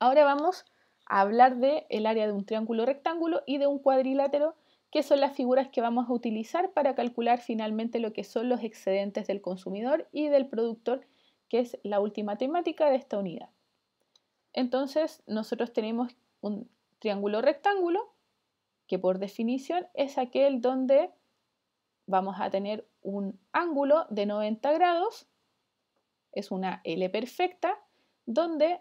Ahora vamos a hablar del el área de un triángulo rectángulo y de un cuadrilátero, que son las figuras que vamos a utilizar para calcular finalmente lo que son los excedentes del consumidor y del productor, que es la última temática de esta unidad. Entonces, nosotros tenemos un triángulo rectángulo, que por definición es aquel donde vamos a tener un ángulo de 90 grados, es una L perfecta, donde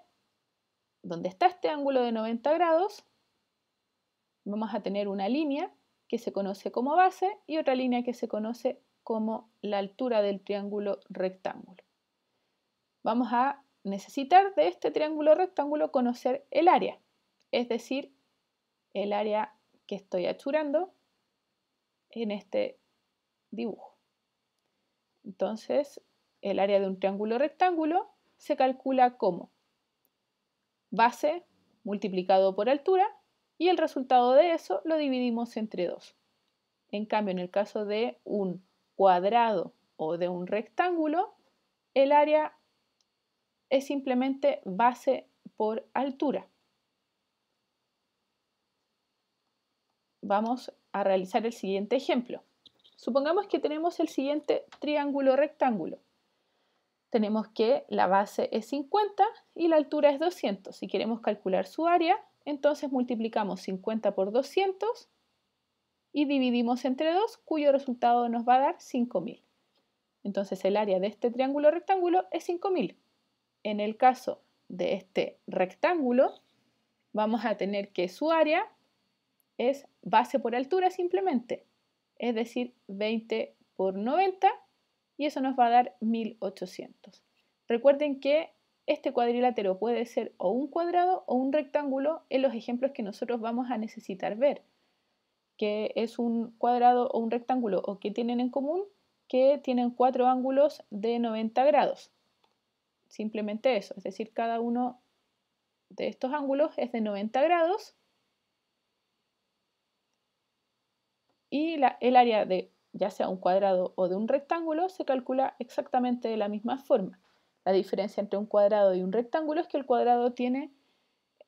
donde está este ángulo de 90 grados, vamos a tener una línea que se conoce como base y otra línea que se conoce como la altura del triángulo rectángulo. Vamos a necesitar de este triángulo rectángulo conocer el área, es decir, el área que estoy achurando en este dibujo. Entonces, el área de un triángulo rectángulo se calcula como base multiplicado por altura y el resultado de eso lo dividimos entre 2. En cambio, en el caso de un cuadrado o de un rectángulo, el área es simplemente base por altura. Vamos a realizar el siguiente ejemplo. Supongamos que tenemos el siguiente triángulo rectángulo tenemos que la base es 50 y la altura es 200. Si queremos calcular su área, entonces multiplicamos 50 por 200 y dividimos entre 2, cuyo resultado nos va a dar 5000. Entonces el área de este triángulo rectángulo es 5000. En el caso de este rectángulo, vamos a tener que su área es base por altura simplemente, es decir, 20 por 90 y eso nos va a dar 1800. Recuerden que este cuadrilátero puede ser o un cuadrado o un rectángulo en los ejemplos que nosotros vamos a necesitar ver. Que es un cuadrado o un rectángulo o que tienen en común que tienen cuatro ángulos de 90 grados. Simplemente eso, es decir, cada uno de estos ángulos es de 90 grados y la, el área de ya sea un cuadrado o de un rectángulo, se calcula exactamente de la misma forma. La diferencia entre un cuadrado y un rectángulo es que el cuadrado tiene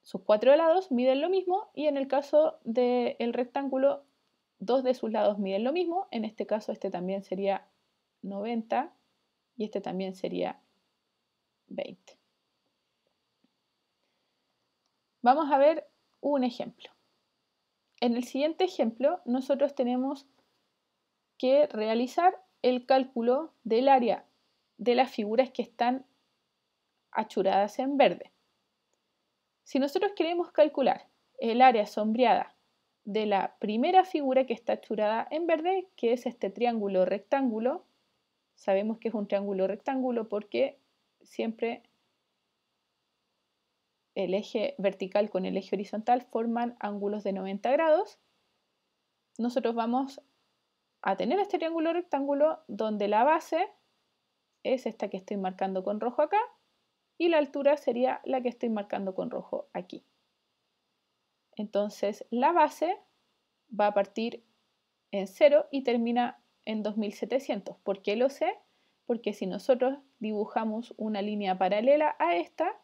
sus cuatro lados, miden lo mismo, y en el caso del rectángulo, dos de sus lados miden lo mismo. En este caso, este también sería 90 y este también sería 20. Vamos a ver un ejemplo. En el siguiente ejemplo, nosotros tenemos que realizar el cálculo del área de las figuras que están achuradas en verde. Si nosotros queremos calcular el área sombreada de la primera figura que está achurada en verde, que es este triángulo rectángulo, sabemos que es un triángulo rectángulo porque siempre el eje vertical con el eje horizontal forman ángulos de 90 grados. Nosotros vamos a tener este triángulo rectángulo donde la base es esta que estoy marcando con rojo acá y la altura sería la que estoy marcando con rojo aquí. Entonces la base va a partir en 0 y termina en 2700. ¿Por qué lo sé? Porque si nosotros dibujamos una línea paralela a esta,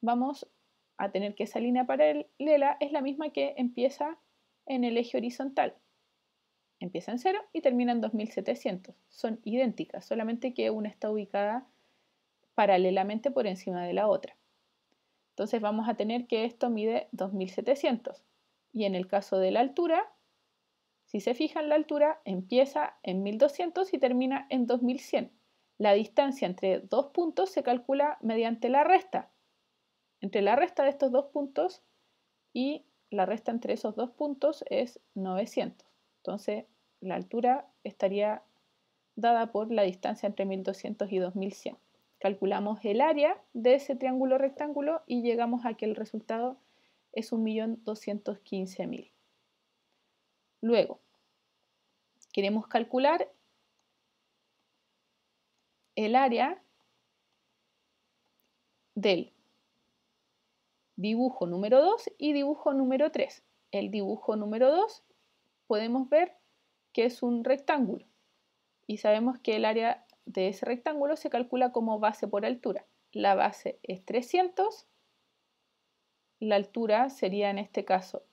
vamos a tener que esa línea paralela es la misma que empieza en el eje horizontal empieza en 0 y termina en 2700. Son idénticas, solamente que una está ubicada paralelamente por encima de la otra. Entonces vamos a tener que esto mide 2700. Y en el caso de la altura, si se fijan, la altura empieza en 1200 y termina en 2100. La distancia entre dos puntos se calcula mediante la resta. Entre la resta de estos dos puntos y la resta entre esos dos puntos es 900. Entonces, la altura estaría dada por la distancia entre 1200 y 2100. Calculamos el área de ese triángulo rectángulo y llegamos a que el resultado es 1.215.000. Luego, queremos calcular el área del dibujo número 2 y dibujo número 3. El dibujo número 2 podemos ver que es un rectángulo y sabemos que el área de ese rectángulo se calcula como base por altura. La base es 300, la altura sería en este caso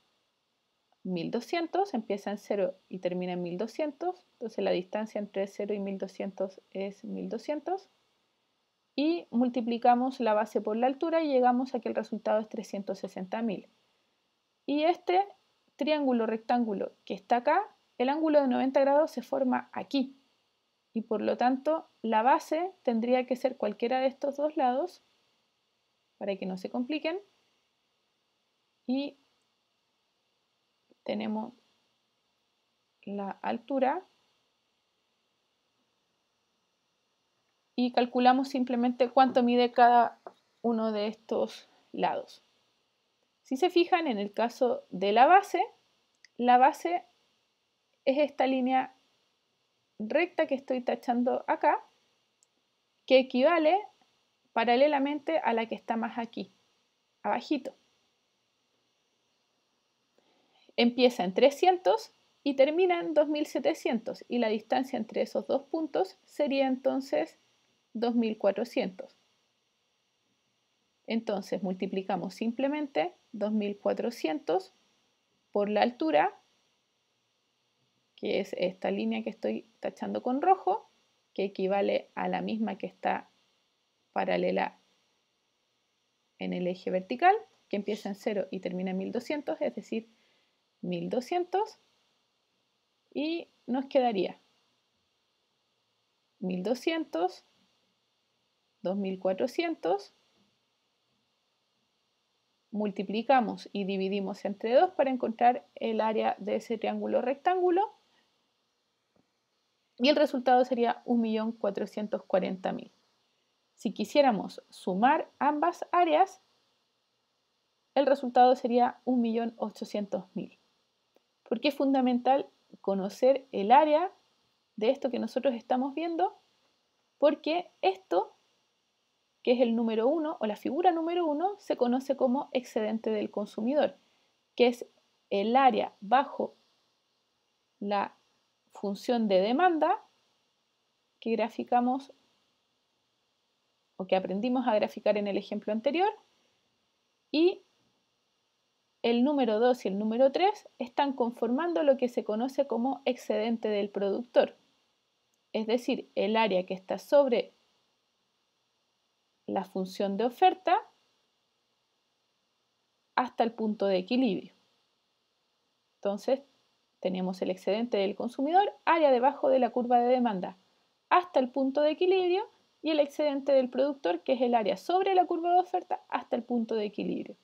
1200, empieza en 0 y termina en 1200, entonces la distancia entre 0 y 1200 es 1200 y multiplicamos la base por la altura y llegamos a que el resultado es 360.000. Y este triángulo rectángulo que está acá, el ángulo de 90 grados se forma aquí. Y por lo tanto, la base tendría que ser cualquiera de estos dos lados, para que no se compliquen. Y tenemos la altura y calculamos simplemente cuánto mide cada uno de estos lados. Si se fijan en el caso de la base, la base es esta línea recta que estoy tachando acá, que equivale paralelamente a la que está más aquí, abajito. Empieza en 300 y termina en 2700 y la distancia entre esos dos puntos sería entonces 2400. Entonces multiplicamos simplemente 2400 por la altura, que es esta línea que estoy tachando con rojo, que equivale a la misma que está paralela en el eje vertical, que empieza en 0 y termina en 1200, es decir, 1200, y nos quedaría 1200, 2400, multiplicamos y dividimos entre 2 para encontrar el área de ese triángulo rectángulo y el resultado sería 1.440.000. Si quisiéramos sumar ambas áreas, el resultado sería 1.800.000. Porque es fundamental conocer el área de esto que nosotros estamos viendo, porque esto que es el número uno o la figura número uno, se conoce como excedente del consumidor, que es el área bajo la función de demanda que graficamos o que aprendimos a graficar en el ejemplo anterior y el número 2 y el número 3 están conformando lo que se conoce como excedente del productor, es decir, el área que está sobre la función de oferta hasta el punto de equilibrio. Entonces, tenemos el excedente del consumidor, área debajo de la curva de demanda, hasta el punto de equilibrio, y el excedente del productor, que es el área sobre la curva de oferta, hasta el punto de equilibrio.